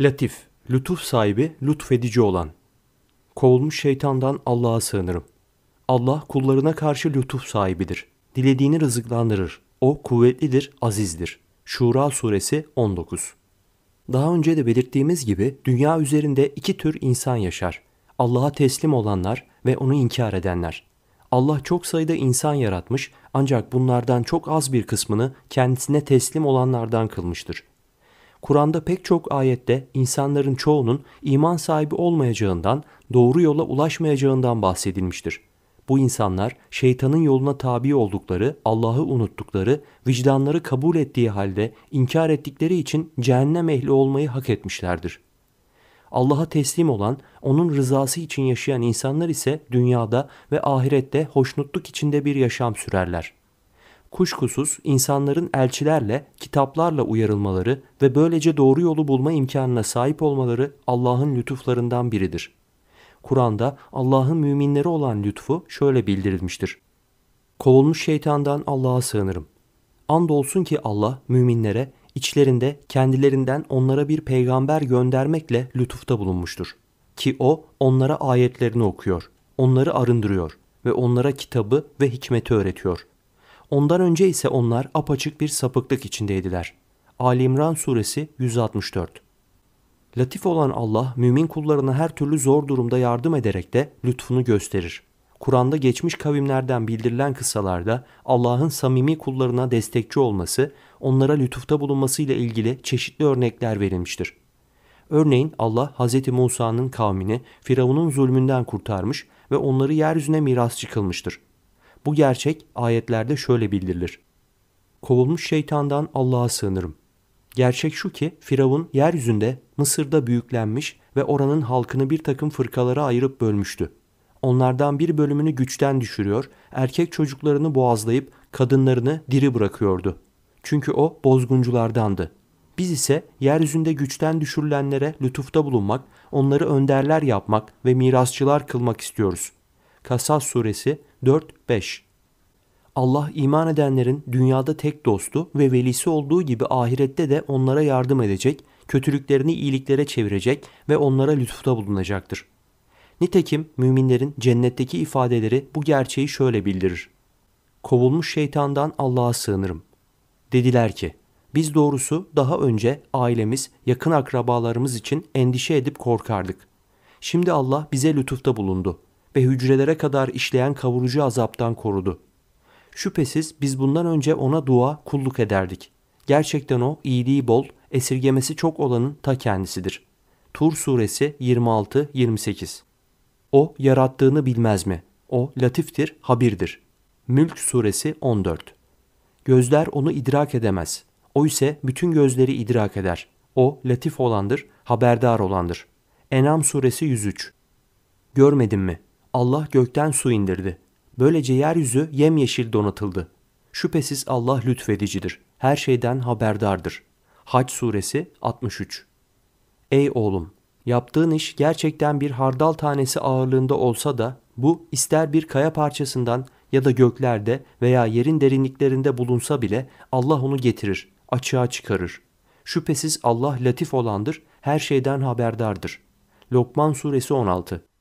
Latif, lütuf sahibi, lütfedici olan. Kovulmuş şeytandan Allah'a sığınırım. Allah kullarına karşı lütuf sahibidir. Dilediğini rızıklandırır. O kuvvetlidir, azizdir. Şura suresi 19. Daha önce de belirttiğimiz gibi dünya üzerinde iki tür insan yaşar. Allah'a teslim olanlar ve onu inkar edenler. Allah çok sayıda insan yaratmış ancak bunlardan çok az bir kısmını kendisine teslim olanlardan kılmıştır. Kur'an'da pek çok ayette insanların çoğunun iman sahibi olmayacağından, doğru yola ulaşmayacağından bahsedilmiştir. Bu insanlar şeytanın yoluna tabi oldukları, Allah'ı unuttukları, vicdanları kabul ettiği halde inkar ettikleri için cehennem ehli olmayı hak etmişlerdir. Allah'a teslim olan, onun rızası için yaşayan insanlar ise dünyada ve ahirette hoşnutluk içinde bir yaşam sürerler.'' kuşkusuz insanların elçilerle, kitaplarla uyarılmaları ve böylece doğru yolu bulma imkanına sahip olmaları Allah'ın lütuflarından biridir. Kur'an'da Allah'ın müminleri olan lütfu şöyle bildirilmiştir. Kovulmuş şeytandan Allah'a sığınırım. Andolsun ki Allah müminlere içlerinde kendilerinden onlara bir peygamber göndermekle lütufta bulunmuştur. Ki o onlara ayetlerini okuyor, onları arındırıyor ve onlara kitabı ve hikmeti öğretiyor.'' Ondan önce ise onlar apaçık bir sapıklık içindeydiler. Ali İmran suresi 164 Latif olan Allah mümin kullarına her türlü zor durumda yardım ederek de lütfunu gösterir. Kur'an'da geçmiş kavimlerden bildirilen kıssalarda Allah'ın samimi kullarına destekçi olması, onlara lütufta bulunmasıyla ilgili çeşitli örnekler verilmiştir. Örneğin Allah Hz. Musa'nın kavmini Firavun'un zulmünden kurtarmış ve onları yeryüzüne miras çıkılmıştır. Bu gerçek ayetlerde şöyle bildirilir. Kovulmuş şeytandan Allah'a sığınırım. Gerçek şu ki Firavun yeryüzünde Mısır'da büyüklenmiş ve oranın halkını bir takım fırkalara ayırıp bölmüştü. Onlardan bir bölümünü güçten düşürüyor, erkek çocuklarını boğazlayıp kadınlarını diri bırakıyordu. Çünkü o bozgunculardandı. Biz ise yeryüzünde güçten düşürülenlere lütufta bulunmak, onları önderler yapmak ve mirasçılar kılmak istiyoruz. Kasas suresi 4-5 Allah iman edenlerin dünyada tek dostu ve velisi olduğu gibi ahirette de onlara yardım edecek, kötülüklerini iyiliklere çevirecek ve onlara lütufta bulunacaktır. Nitekim müminlerin cennetteki ifadeleri bu gerçeği şöyle bildirir. Kovulmuş şeytandan Allah'a sığınırım. Dediler ki, biz doğrusu daha önce ailemiz, yakın akrabalarımız için endişe edip korkardık. Şimdi Allah bize lütufta bulundu ve hücrelere kadar işleyen kavurucu azaptan korudu.'' Şüphesiz biz bundan önce ona dua, kulluk ederdik. Gerçekten o iyiliği bol, esirgemesi çok olanın ta kendisidir. Tur suresi 26-28 O yarattığını bilmez mi? O latiftir, habirdir. Mülk suresi 14 Gözler onu idrak edemez. O ise bütün gözleri idrak eder. O latif olandır, haberdar olandır. Enam suresi 103 Görmedin mi? Allah gökten su indirdi. Böylece yeryüzü yemyeşil donatıldı. Şüphesiz Allah lütfedicidir. Her şeyden haberdardır. Hac suresi 63 Ey oğlum! Yaptığın iş gerçekten bir hardal tanesi ağırlığında olsa da bu ister bir kaya parçasından ya da göklerde veya yerin derinliklerinde bulunsa bile Allah onu getirir, açığa çıkarır. Şüphesiz Allah latif olandır, her şeyden haberdardır. Lokman suresi 16